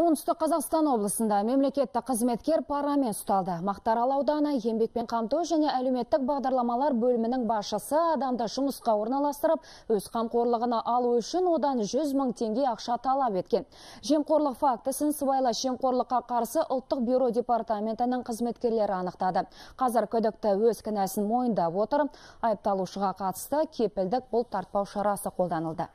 Оңтүстік Қазақстан облысында мемлекетті қызметкер парамен ұсталды. Мақтарал ауданы ембекпен қамту және әлеуметтік бағдарламалар бөлімінің басшысы адамды жұмысқа орналастырып, өз қамқорлығына алу үшін одан 100 мың теңге ақша талап еткен. Жемқорлық фактісін сыбайлас жемқорлыққа қарсы ұлттық бюро департаментінің қызметкерлері анықтады. Қазір күдікті өз кінәсін мойындап отыр, айыпталушыға қатысты кепілдік бұл тартпау шарасы қолданылды.